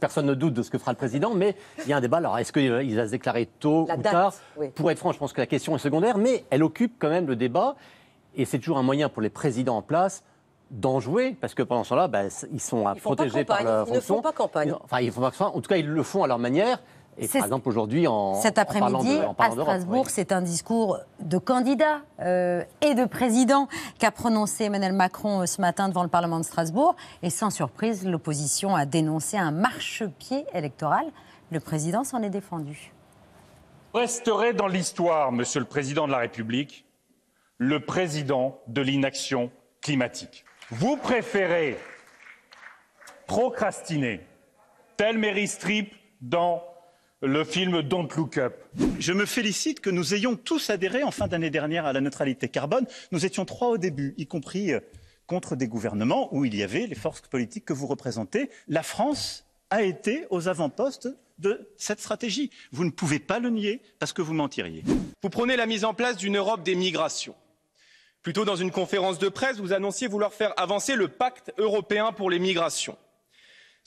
Personne ne doute de ce que fera le président, mais il y a un débat. Alors, est-ce qu'il va se déclarer tôt ou tard Pour être franc, je pense que la question est secondaire, mais elle occupe quand même le débat. Et c'est toujours un moyen pour les présidents en place d'en jouer, parce que pendant ce temps-là, bah, ils sont protégés par leur Ils ne font pas campagne. Enfin, ils font pas campagne. En tout cas, ils le font à leur manière. Et par exemple, aujourd'hui, en. Cet après-midi, à Strasbourg, c'est un discours de candidat euh, et de président qu'a prononcé Emmanuel Macron euh, ce matin devant le Parlement de Strasbourg. Et sans surprise, l'opposition a dénoncé un marchepied électoral. Le président s'en est défendu. Resterait dans l'histoire, monsieur le président de la République, le président de l'inaction climatique. Vous préférez procrastiner, tel Mary Strip dans le film Don't Look Up. Je me félicite que nous ayons tous adhéré en fin d'année dernière à la neutralité carbone. Nous étions trois au début, y compris euh, contre des gouvernements où il y avait les forces politiques que vous représentez. La France a été aux avant-postes de cette stratégie. Vous ne pouvez pas le nier parce que vous mentiriez. Vous prenez la mise en place d'une Europe des migrations. Plutôt dans une conférence de presse, vous annonciez vouloir faire avancer le pacte européen pour les migrations.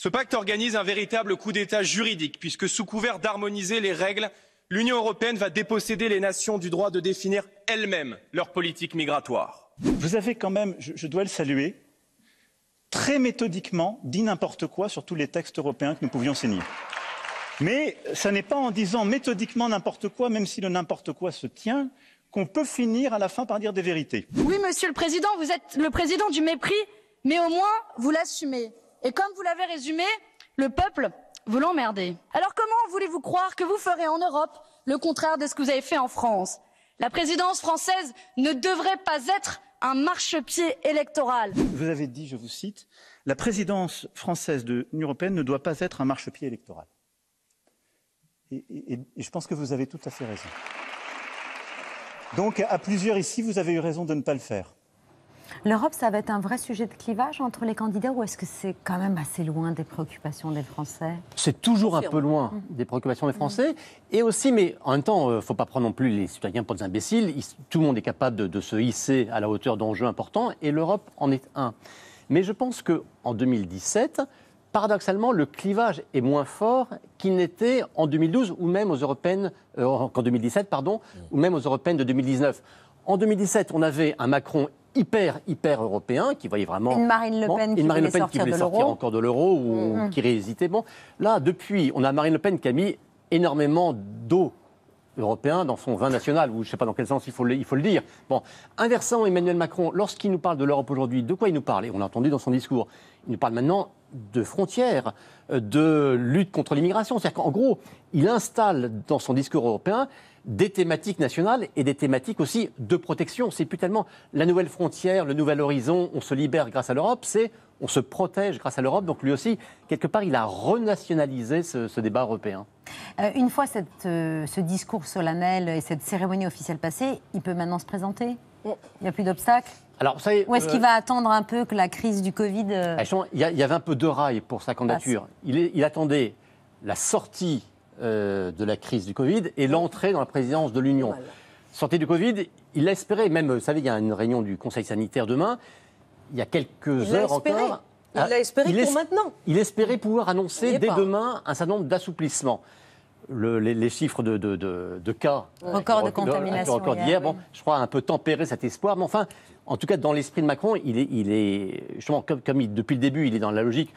Ce pacte organise un véritable coup d'État juridique, puisque sous couvert d'harmoniser les règles, l'Union européenne va déposséder les nations du droit de définir elles-mêmes leur politique migratoire. Vous avez quand même, je, dois le saluer, très méthodiquement dit n'importe quoi sur tous les textes européens que nous pouvions signer. Mais ce n'est pas en disant méthodiquement n'importe quoi, même si le n'importe quoi se tient, qu'on peut finir à la fin par dire des vérités. Oui, monsieur le Président, vous êtes le Président du mépris, mais au moins vous l'assumez. Et comme vous l'avez résumé, le peuple, vous l'emmerdez. Alors comment voulez-vous croire que vous ferez en Europe le contraire de ce que vous avez fait en France La présidence française ne devrait pas être un marchepied électoral. Vous avez dit, je vous cite, la présidence française de l'Union européenne ne doit pas être un marchepied électoral. et, je pense que vous avez tout à fait raison. Donc, à plusieurs ici, vous avez eu raison de ne pas le faire. L'Europe, ça va être un vrai sujet de clivage entre les candidats ou est-ce que c'est quand même assez loin des préoccupations des Français C'est toujours un peu loin des préoccupations des mm. Français. Et aussi, mais en même temps, il euh, ne faut pas prendre non plus les citoyens pour des imbéciles. Tout le monde est capable de, se hisser à la hauteur d'enjeux importants et l'Europe en est un. Mais je pense qu'en 2017, paradoxalement, le clivage est moins fort qu'il n'était en 2012 ou même aux européennes, 2017, euh, pardon, mm. ou même aux européennes de 2019. En 2017, on avait un Macron hyper, hyper européen, qui voyait vraiment. Une Marine Le Pen, qui, Marine voulait Le qui voulait encore de l'euro ou mm, mm. qui réhésitait. Bon, là, depuis, on a Marine Le Pen qui a mis énormément d'eau européen dans son vin national, ou je ne sais pas dans quel sens il faut, le, il faut le dire. Bon, inversant, Emmanuel Macron, lorsqu'il nous parle de l'Europe aujourd'hui, de quoi il nous parle on l'a entendu dans son discours. Il nous parle maintenant de frontières, euh, de lutte contre l'immigration. C'est-à-dire qu'en gros, il installe dans son discours européen des thématiques nationales et des thématiques aussi de protection. C'est plus tellement la nouvelle frontière, le nouvel horizon, on se libère grâce à l'Europe, c'est on se protège grâce à l'Europe. Donc lui aussi, quelque part, il a renationalisé ce, débat européen. Euh, une fois euh, ce discours solennel et cette cérémonie officielle passée, il peut maintenant se présenter il n'y a plus d'obstacles alors, Ou est-ce euh, qu'il va attendre un peu que la crise du Covid. Euh, ah, il y, avait un peu de rails pour sa candidature. Il, attendait la sortie euh, de la crise du Covid et l'entrée dans la présidence de l'Union. Sortie du Covid, il l'a espéré. Même, vous savez, il y a une réunion du Conseil sanitaire demain. Il y a quelques heures encore. Il l'a ah, espéré pour maintenant. Il espérait pouvoir annoncer dès demain un certain nombre d'assouplissements les, chiffres de, de, cas. encore de contamination. encore d'hier, bon, je crois, un peu tempéré cet espoir. Mais enfin, en tout cas, dans l'esprit de Macron, il est, il est justement, comme, depuis le début, il est dans la logique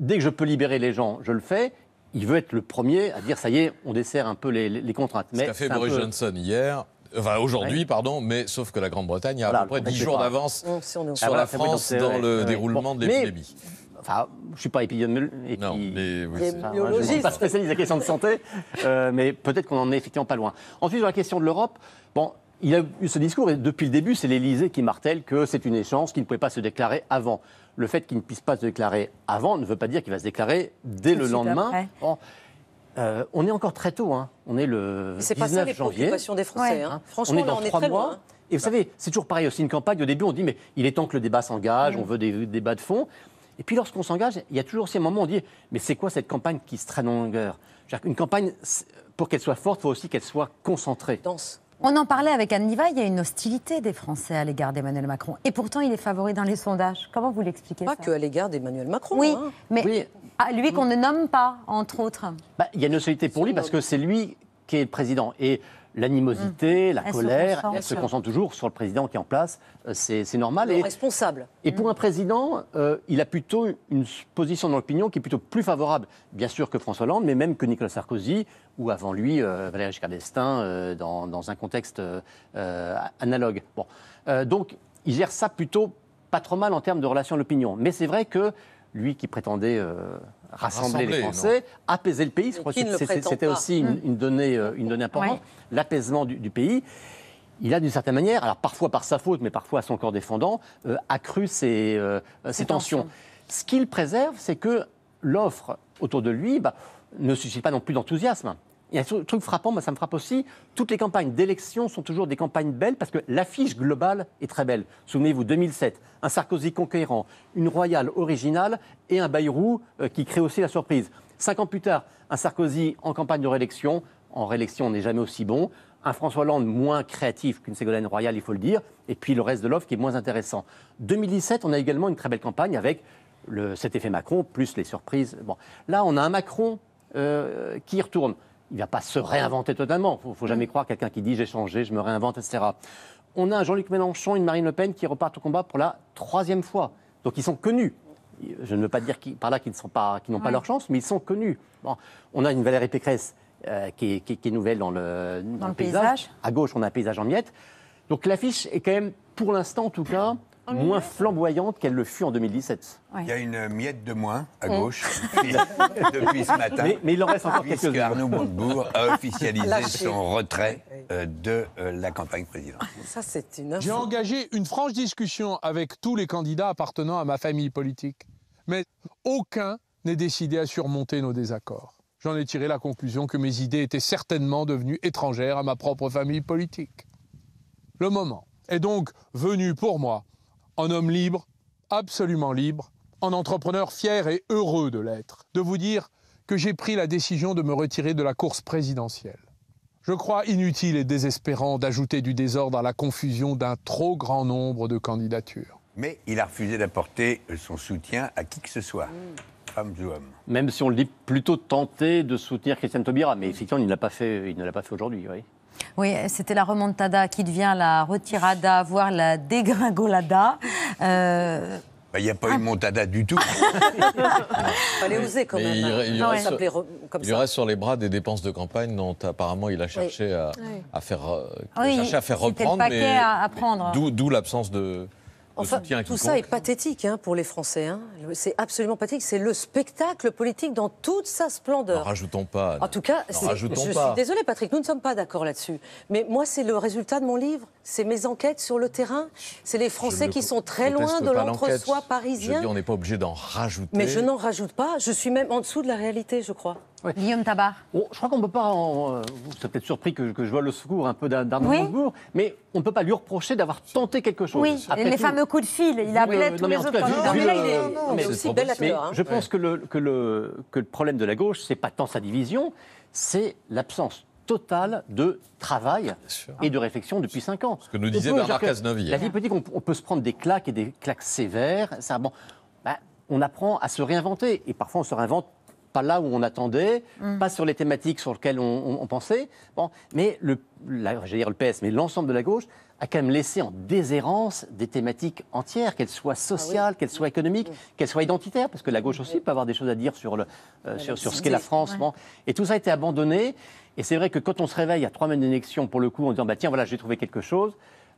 dès que je peux libérer les gens, je le fais. Il veut être le premier à dire ça y est, on dessert un peu les, contraintes. Mais Ce qu'a fait Boris Johnson hier, Enfin, aujourd'hui, pardon, mais sauf que la Grande-Bretagne a à peu près 10 jours d'avance sur, ah, la France dans le déroulement de l'épidémie. Enfin, je ne suis pas épidémiologiste, mais oui, je ne suis pas spécialiste des questions de santé, euh, mais peut-être qu'on n'en est effectivement pas loin. Ensuite, sur la question de l'Europe, bon, il a eu ce discours, et depuis le début, c'est l'Élysée qui martèle que c'est une échéance qui ne pouvait pas se déclarer avant. Le fait qu'il ne puisse pas se déclarer avant ne veut pas dire qu'il va se déclarer dès le lendemain. Euh, on est encore très tôt, hein. on est le 19 pas ça, les janvier. des Français. Hein. on est dans trois mois. Hein. Et vous savez, c'est toujours pareil aussi une campagne. Au début, on dit mais il est temps que le débat s'engage, mm. on veut des débats de fond. Et puis lorsqu'on s'engage, il y a toujours ces moments où on dit mais c'est quoi cette campagne qui se traîne en longueur Une campagne, pour qu'elle soit forte, il faut aussi qu'elle soit concentrée. Dense. On en parlait avec Anne Niva, il y a une hostilité des Français à l'égard d'Emmanuel Macron. Et pourtant, il est favori dans les sondages. Comment vous l'expliquez Pas qu'à l'égard d'Emmanuel Macron. Oui, hein. mais À lui qu'on ne nomme pas, entre autres. Bah, il y a une hostilité pour lui parce que c'est lui qui est le président. Et l'animosité, mm. la colère, elle se concentre toujours sur le président qui est en place. Euh, c'est normal. Le et responsable. Et pour mm. un président, euh, il a plutôt une position dans l'opinion qui est plutôt plus favorable, bien sûr, que François Hollande, mais même que Nicolas Sarkozy ou avant lui euh, Valéry Giscard d'Estaing dans, un contexte analogue. Bon, donc il gère ça plutôt pas trop mal en termes de relations à l'opinion. Mais c'est vrai que lui qui prétendait rassembler, les Français, apaiser le pays. C'était aussi une, donnée, euh, une donnée importante, l'apaisement du, pays il a d'une certaine manière, alors parfois par sa faute, mais parfois à son corps défendant, euh, accru ses, euh, tensions. Ce qu'il préserve, c'est que l'offre autour de lui bah, ne suscite pas non plus d'enthousiasme. Il y a un truc frappant, moi ça me frappe aussi, toutes les campagnes d'élection sont toujours des campagnes belles parce que l'affiche globale est très belle. Souvenez-vous, 2007, un Sarkozy conquérant, une Royale originale et un Bayrou euh, qui crée aussi la surprise. Cinq ans plus tard, un Sarkozy en campagne de réélection, en réélection on n'est jamais aussi bon, un François Hollande moins créatif qu'une Ségolène Royale, il faut le dire, et puis le reste de l'offre qui est moins intéressant. 2017, on a également une très belle campagne avec cet effet Macron, plus les surprises. Bon. Là, on a un Macron euh, qui retourne il ne va pas se réinventer totalement. Il ne faut jamais mm. croire quelqu'un qui dit j'ai changé, je me réinvente, etc. On a un Jean-Luc Mélenchon, une Marine Le Pen qui repartent au combat pour la troisième fois. Donc ils sont connus. Je ne veux pas dire par là qu'ils n'ont pas, pas mm. leur chance, mais ils sont connus. on a une Valérie Pécresse euh, qui, est, nouvelle dans le, paysage. paysage. À gauche, on a un paysage en miettes. Donc l'affiche est quand même, pour l'instant en tout cas, moins flamboyante qu'elle le fut en 2017. Il y a une miette de moins à mm. gauche depuis, ce matin. Mais, il en reste encore quelques-uns. Arnaud Montebourg a officialisé son retrait euh, de euh, la campagne présidentielle. une. J'ai engagé une franche discussion avec tous les candidats appartenant à ma famille politique, mais aucun n'est décidé à surmonter nos désaccords. J'en ai tiré la conclusion que mes idées étaient certainement devenues étrangères à ma propre famille politique. Le moment est donc venu pour moi en homme libre, absolument libre, en entrepreneur fier et heureux de l'être, de vous dire que j'ai pris la décision de me retirer de la course présidentielle. Je crois inutile et désespérant d'ajouter du désordre à la confusion d'un trop grand nombre de candidatures. Mais il a refusé d'apporter son soutien à qui que ce soit. homme mm. ou homme. Même si on le dit plutôt tenté de soutenir Christiane Taubira, mais effectivement, il ne l'a pas fait, il ne l'a pas fait aujourd'hui, oui, c'était la remontada qui devient la retirada, voire la dégringolada. Euh, bah, il n'y a pas eu ah. eu montada du tout. Fallait oser quand même. Il, reste, sur, les bras des dépenses de campagne dont apparemment il a cherché, À, à, faire, euh, a cherché à faire reprendre. D'où l'absence de, Enfin, tout ça est pathétique hein, pour les Français. Hein. C'est absolument pathétique. C'est le spectacle politique dans toute sa splendeur. rajoutons pas. En tout cas, je suis désolé, Patrick, nous ne sommes pas d'accord là-dessus. Mais moi, c'est le résultat de mon livre. C'est mes enquêtes sur le terrain. C'est les Français qui sont très loin de l'entre-soi parisien. Je on n'est pas obligé d'en rajouter. Mais je n'en rajoute pas. Je suis même en dessous de la réalité, je crois. Guillaume Tabar. je crois qu'on ne peut pas. En, vous euh, êtes peut-être surpris que, que, je vois le secours un peu d'Arnaud oui. mais on ne peut pas lui reprocher d'avoir tenté quelque chose. Oui, les fameux coups de fil. Il a oui, tous les non, hein. Je pense que, le, que, le, que le problème de la gauche, c'est pas tant sa division, c'est l'absence totale de travail ah, et de réflexion depuis 5 ans. Ce que nous disait Bernard Cazeneuve. La vie peut dire qu'on peut se prendre des claques et des claques sévères. Ça, bon, bah, on apprend à se réinventer et parfois on se réinvente pas là où on attendait, mm. pas sur les thématiques sur lesquelles on, pensait. mais le, dire le PS, mais l'ensemble de la gauche a quand même laissé en déshérence des thématiques entières, qu'elles soient ah sociales, qu'elles soient économiques, qu'elles soient identitaires, parce que la gauche aussi peut avoir des choses à dire sur, euh, sur, ce qu'est la France. Et tout ça a été abandonné. Et c'est vrai que quand on se réveille à trois mois d'élection, pour le coup, en disant, bah, tiens, voilà, j'ai trouvé quelque chose,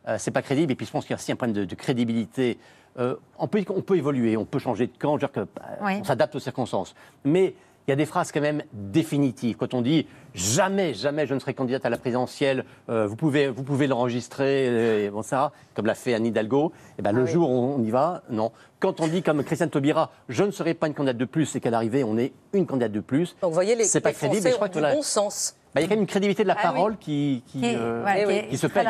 euh, c'est pas crédible. Et puis je pense qu'il y a aussi un problème de, crédibilité. Euh, on, peut, on peut évoluer, on peut changer de camp, euh, on s'adapte aux circonstances. Mais il y a des phrases quand même définitives. Quand on dit jamais, jamais je ne serai candidate à la présidentielle, vous pouvez, vous pouvez l'enregistrer, bon, ça, comme l'a fait Anne Hidalgo, et eh ben, le ah jour où on y va, non. Quand on dit comme Christiane Taubira, je ne serai pas une candidate de plus, c'est qu'à l'arrivée, on est une candidate de plus. Donc vous voyez, les, c'est pas crédible, je bon sens. Bah, il y a quand même une crédibilité de la ah parole qui, qui, eh eh se perd.